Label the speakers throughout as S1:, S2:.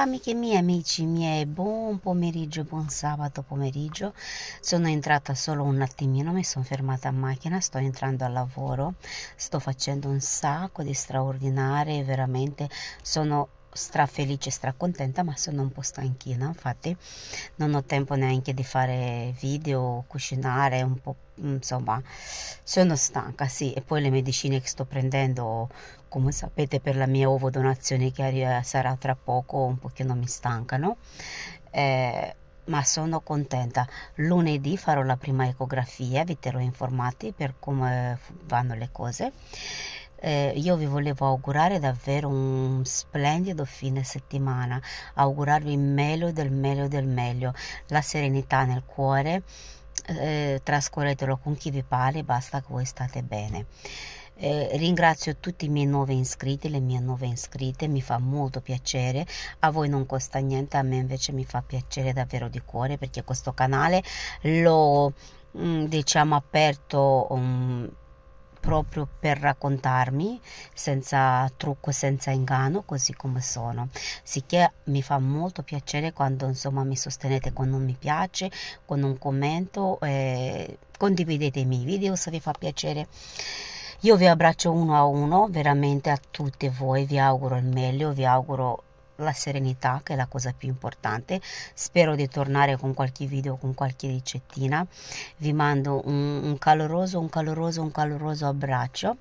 S1: Amiche mie, amici miei, buon pomeriggio, buon sabato pomeriggio. Sono entrata solo un attimino, mi sono fermata a macchina, sto entrando al lavoro, sto facendo un sacco di straordinarie, veramente sono strafelice, stracontenta, ma sono un po' stanchina, infatti non ho tempo neanche di fare video, cucinare, un po', insomma, sono stanca, sì, e poi le medicine che sto prendendo, come sapete, per la mia donazione che sarà tra poco, un pochino mi stancano. Eh, ma sono contenta. Lunedì farò la prima ecografia, vi terrò informati per come vanno le cose. Eh, io vi volevo augurare davvero un splendido fine settimana, augurarvi il meglio del meglio del meglio, la serenità nel cuore, eh, trascorretelo con chi vi pare, basta che voi state bene. Eh, ringrazio tutti i miei nuovi iscritti, le mie nuove iscritte, mi fa molto piacere, a voi non costa niente, a me invece mi fa piacere davvero di cuore perché questo canale l'ho mm, diciamo aperto um, proprio per raccontarmi senza trucco, senza inganno, così come sono. Sicché mi fa molto piacere quando insomma mi sostenete con un mi piace, con un commento, e condividete i miei video se vi fa piacere. Io vi abbraccio uno a uno, veramente a tutti voi, vi auguro il meglio, vi auguro la serenità che è la cosa più importante spero di tornare con qualche video con qualche ricettina vi mando un, un caloroso un caloroso un caloroso abbraccio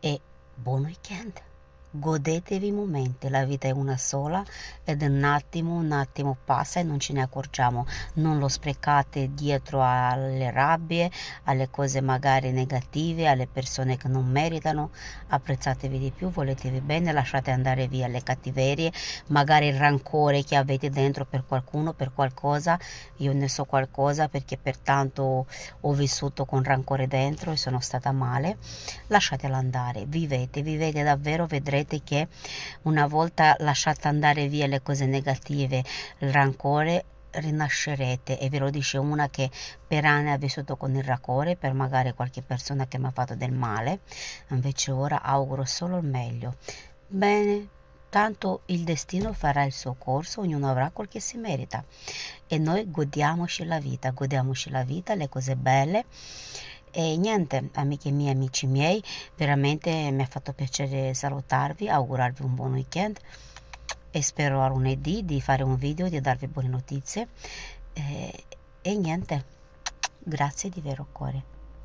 S1: e buon weekend godetevi i momenti, la vita è una sola ed un attimo, un attimo passa e non ce ne accorgiamo, non lo sprecate dietro alle rabbie, alle cose magari negative, alle persone che non meritano, apprezzatevi di più, voletevi bene, lasciate andare via le cattiverie, magari il rancore che avete dentro per qualcuno, per qualcosa, io ne so qualcosa perché pertanto ho vissuto con rancore dentro e sono stata male, lasciatela andare, vivete, vivete davvero, vedrete vedrete che una volta lasciate andare via le cose negative, il rancore rinascerete e ve lo dice una che per anni ha vissuto con il rancore per magari qualche persona che mi ha fatto del male invece ora auguro solo il meglio bene tanto il destino farà il suo corso ognuno avrà quel che si merita e noi godiamoci la vita godiamoci la vita le cose belle e niente, amiche mie, amici miei, veramente mi ha fatto piacere salutarvi, augurarvi un buon weekend e spero a lunedì di fare un video, di darvi buone notizie. e, e niente, grazie di vero cuore.